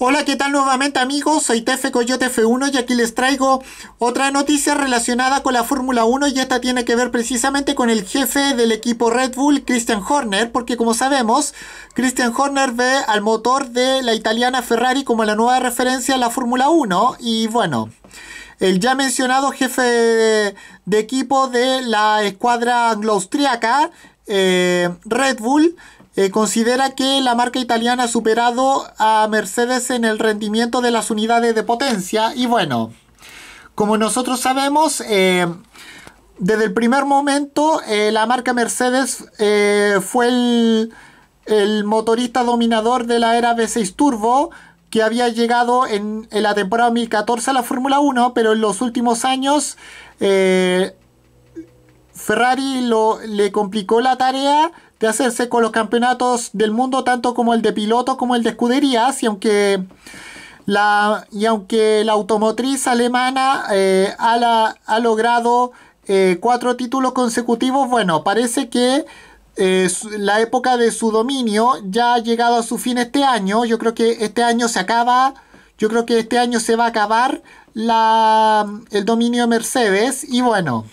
Hola, ¿qué tal nuevamente amigos? Soy Tefe Coyote F1 y aquí les traigo otra noticia relacionada con la Fórmula 1 y esta tiene que ver precisamente con el jefe del equipo Red Bull, Christian Horner, porque como sabemos, Christian Horner ve al motor de la italiana Ferrari como la nueva referencia a la Fórmula 1 y bueno, el ya mencionado jefe de, equipo de la escuadra anglo-austriaca eh, Red Bull eh, considera que la marca italiana ha superado a Mercedes en el rendimiento de las unidades de potencia y bueno, como nosotros sabemos, eh, desde el primer momento la marca Mercedes fue el, motorista dominador de la era V6 Turbo que había llegado en, la temporada 2014 a la Fórmula 1, pero en los últimos años Ferrari lo, le complicó la tarea de hacerse con los campeonatos del mundo, tanto como el de piloto como el de escuderías, y aunque la, y aunque la automotriz alemana eh, ha, ha, logrado eh, cuatro títulos consecutivos, bueno, parece que eh, la época de su dominio ya ha llegado a su fin este año. Yo creo que este año se acaba, yo creo que este año se va a acabar el dominio de Mercedes y bueno.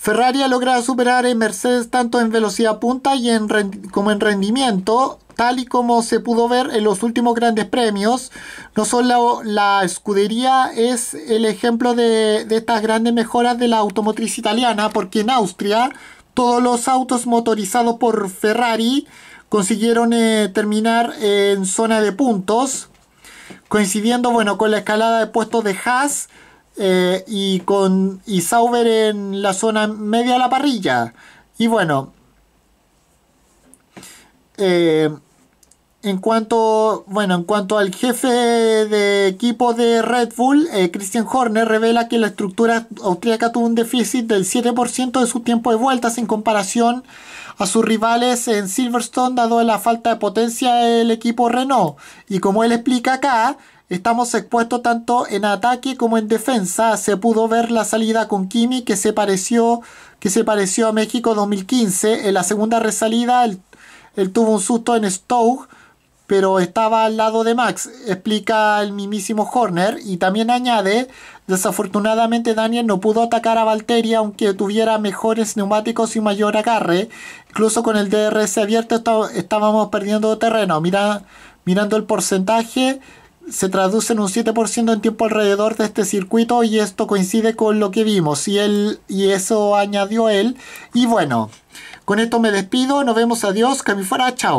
Ferrari ha logrado superar a Mercedes tanto en velocidad punta y en como en rendimiento, tal y como se pudo ver en los últimos grandes premios. No solo la escudería es el ejemplo de, estas grandes mejoras de la automotriz italiana, porque en Austria todos los autos motorizados por Ferrari consiguieron eh, terminar en zona de puntos, coincidiendo bueno, con la escalada de puestos de Haas eh, y con y Sauber en la zona media de la parrilla. Y bueno, eh, en cuanto, bueno, en cuanto al jefe de equipo de Red Bull, eh, Christian Horner revela que la estructura austríaca tuvo un déficit del 7% de su tiempo de vueltas en comparación a sus rivales en Silverstone, dado la falta de potencia del equipo Renault. Y como él explica acá, Estamos expuestos tanto en ataque como en defensa. Se pudo ver la salida con Kimi que se pareció, que se pareció a México 2015. En la segunda resalida él, tuvo un susto en Stoke, pero estaba al lado de Max, explica el mismísimo Horner. Y también añade, desafortunadamente Daniel no pudo atacar a Valteria... aunque tuviera mejores neumáticos y mayor agarre. Incluso con el DRS abierto estábamos perdiendo terreno. Mira, mirando el porcentaje se traduce en un 7% en tiempo alrededor de este circuito y esto coincide con lo que vimos y, él, y eso añadió él. Y bueno, con esto me despido, nos vemos, adiós, que fuera, chao.